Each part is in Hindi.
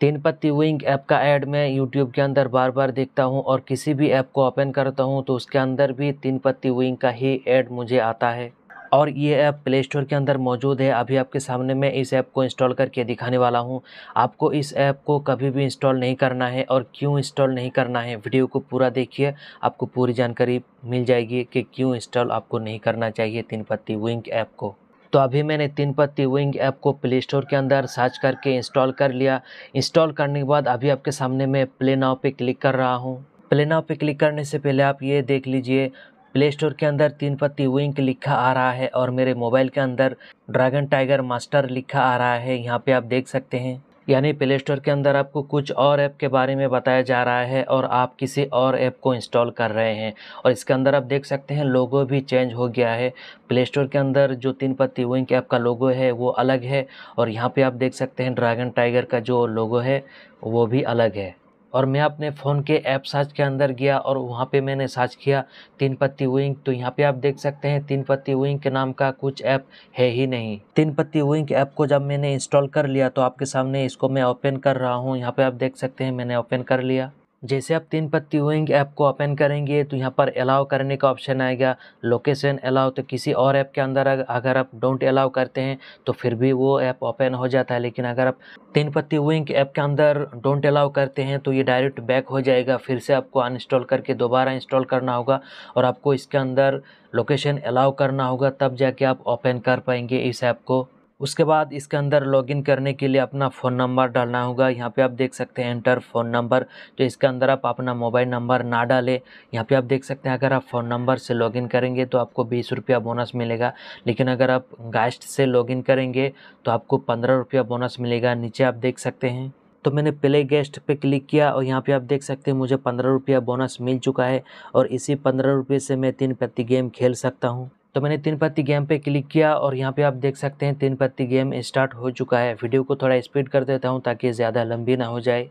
तीन पत्ती विंग ऐप का ऐड मैं यूट्यूब के अंदर बार बार देखता हूँ और किसी भी ऐप को ओपन करता हूँ तो उसके अंदर भी तीन पत्ती विंग का ही ऐड मुझे आता है और ये ऐप प्ले स्टोर के अंदर मौजूद है अभी आपके सामने मैं इस ऐप को इंस्टॉल करके दिखाने वाला हूँ आपको इस ऐप को कभी भी इंस्टॉल नहीं करना है और क्यों इंस्टॉल नहीं करना है वीडियो को पूरा देखिए आपको पूरी जानकारी मिल जाएगी कि क्यों इंस्टॉल आपको नहीं करना चाहिए तीन पत्ती विंग ऐप को तो अभी मैंने तीन पत्ती विंग ऐप को प्ले स्टोर के अंदर सर्च करके इंस्टॉल कर लिया इंस्टॉल करने के बाद अभी आपके सामने मैं प्ले नाव पे क्लिक कर रहा हूँ प्ले नाव पे क्लिक करने से पहले आप ये देख लीजिए प्ले स्टोर के अंदर तीन पत्ती विंक लिखा आ रहा है और मेरे मोबाइल के अंदर ड्रैगन टाइगर मास्टर लिखा आ रहा है यहाँ पे आप देख सकते हैं यानी प्ले स्टोर के अंदर आपको कुछ और ऐप के बारे में बताया जा रहा है और आप किसी और ऐप को इंस्टॉल कर रहे हैं और इसके अंदर आप देख सकते हैं लोगो भी चेंज हो गया है प्ले स्टोर के अंदर जो तीन पत्ती विंक ऐप का लोगो है वो अलग है और यहाँ पर आप देख सकते हैं ड्रैगन टाइगर का जो लोगो है वो भी अलग है और मैं अपने फ़ोन के ऐप सर्च के अंदर गया और वहाँ पे मैंने सर्च किया तीन पत्ती विंग तो यहाँ पे आप देख सकते हैं तीन पत्ती विंग के नाम का कुछ ऐप है ही नहीं तीन पत्ती विंग ऐप को जब मैंने इंस्टॉल कर लिया तो आपके सामने इसको मैं ओपन कर रहा हूँ यहाँ पर आप देख सकते हैं मैंने ओपन कर लिया जैसे आप तीन पत्ती हुएंगे ऐप को ओपन करेंगे तो यहाँ पर अलाउ करने का ऑप्शन आएगा लोकेशन अलाउ तो किसी और ऐप के अंदर अगर आप डोंट अलाउ करते हैं तो फिर भी वो ऐप ओपन हो जाता है लेकिन अगर आप तीन पत्ती हुएंगे ऐप के अंदर डोंट अलाउ करते हैं तो ये डायरेक्ट बैक हो जाएगा फिर से आपको अनइंस्टॉल करके दोबारा इंस्टॉल करना होगा और आपको इसके अंदर लोकेशन अलाउ करना होगा तब जाके आप ओपन कर पाएंगे इस ऐप को उसके बाद इसके अंदर लॉगिन करने के लिए अपना फ़ोन नंबर डालना होगा यहाँ पे आप देख सकते हैं एंटर फ़ोन नंबर तो इसके अंदर आप अपना मोबाइल नंबर ना डालें यहाँ पे आप देख सकते हैं अगर आप फ़ोन नंबर से लॉगिन करेंगे तो आपको बीस रुपया बोनस मिलेगा लेकिन अगर आप गास्ट से लॉगिन करेंगे तो आपको पंद्रह रुपया बोनस मिलेगा नीचे आप देख सकते हैं तो मैंने प्ले गेस्ट पे क्लिक किया और यहाँ पे आप देख सकते हैं मुझे पंद्रह रुपया बोनस मिल चुका है और इसी पंद्रह रुपये से मैं तीन पत्ती गेम खेल सकता हूँ तो मैंने तीन पत्ती गेम पे क्लिक किया और यहाँ पे आप देख सकते हैं तीन पत्ती गेम स्टार्ट हो चुका है वीडियो को थोड़ा स्पीड कर देता हूँ ताकि ज़्यादा लंबी ना हो जाए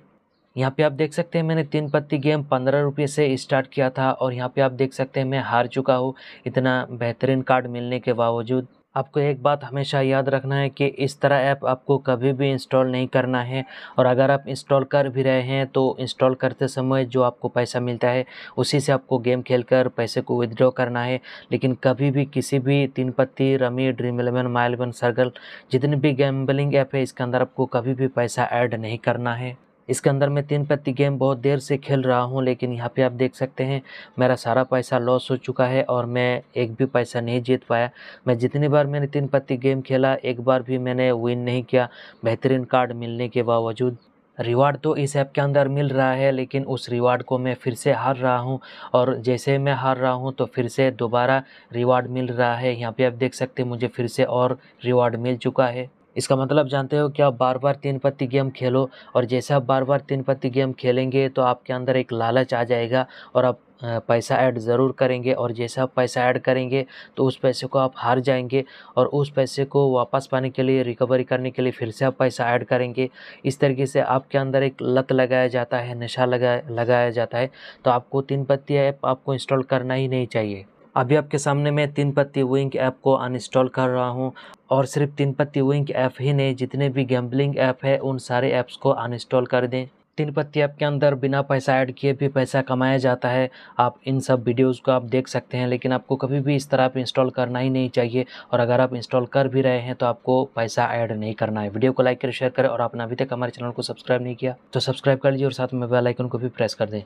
यहाँ पे आप देख सकते हैं मैंने तीन पत्ती गेम पंद्रह रुपये से स्टार्ट किया था और यहाँ पे आप देख सकते हैं मैं हार चुका हूँ इतना बेहतरीन कार्ड मिलने के बावजूद आपको एक बात हमेशा याद रखना है कि इस तरह ऐप आपको कभी भी इंस्टॉल नहीं करना है और अगर आप इंस्टॉल कर भी रहे हैं तो इंस्टॉल करते समय जो आपको पैसा मिलता है उसी से आपको गेम खेलकर पैसे को विदड्रॉ करना है लेकिन कभी भी किसी भी Teen Patti rummy dream eleven my eleven circle circle जितने भी गैम्बलिंग ऐप है इसके अंदर आपको कभी भी पैसा ऐड नहीं करना है इसके अंदर मैं तीन पत्ती गेम बहुत देर से खेल रहा हूँ लेकिन यहाँ पे आप देख सकते हैं मेरा सारा पैसा लॉस हो चुका है और मैं एक भी पैसा नहीं जीत पाया मैं जितनी बार मैंने तीन पत्ती गेम खेला एक बार भी मैंने विन नहीं किया बेहतरीन कार्ड मिलने के बावजूद रिवार्ड तो इस ऐप के अंदर मिल रहा है लेकिन उस रिवार्ड को मैं फिर से हार रहा हूँ और जैसे मैं हार रहा हूँ तो फिर से दोबारा रिवार्ड मिल रहा है यहाँ पे आप देख सकते हैं मुझे फिर से और रिवार्ड मिल चुका है इसका मतलब जानते हो कि आप बार बार तीन पत्ती गेम खेलो और जैसे आप बार बार तीन पत्ती गेम खेलेंगे तो आपके अंदर एक लालच आ जाएगा और आप पैसा ऐड ज़रूर करेंगे और जैसे आप पैसा ऐड करेंगे तो उस पैसे को आप हार जाएंगे और उस पैसे को वापस पाने के लिए रिकवरी करने के लिए फिर से आप पैसा ऐड करेंगे इस तरीके से आपके अंदर एक लत लगाया जाता है नशा लगा लगाया जाता है तो आपको तीन पत्ती ऐप आपको इंस्टॉल करना ही नहीं चाहिए अभी आपके सामने मैं तीन पत्ती विंक ऐप को अनइंस्टॉल कर रहा हूँ और सिर्फ तीन पत्ती विंक ऐप ही नहीं जितने भी गैम्बलिंग ऐप है उन सारे ऐप्स को अनइंस्टॉल कर दें तीन पत्ती ऐप के अंदर बिना पैसा ऐड किए भी पैसा कमाया जाता है आप इन सब वीडियोस को आप देख सकते हैं लेकिन आपको कभी भी इस तरह आप इंस्टॉल करना ही नहीं चाहिए और अगर आप इंस्टॉल कर भी रहे हैं तो आपको पैसा ऐड नहीं करना है वीडियो को लाइक करें शेयर करें और आपने अभी तक हमारे चैनल को सब्सक्राइब नहीं किया तो सब्सक्राइब कर लीजिए और साथ में बेलाइकन को भी प्रेस कर दें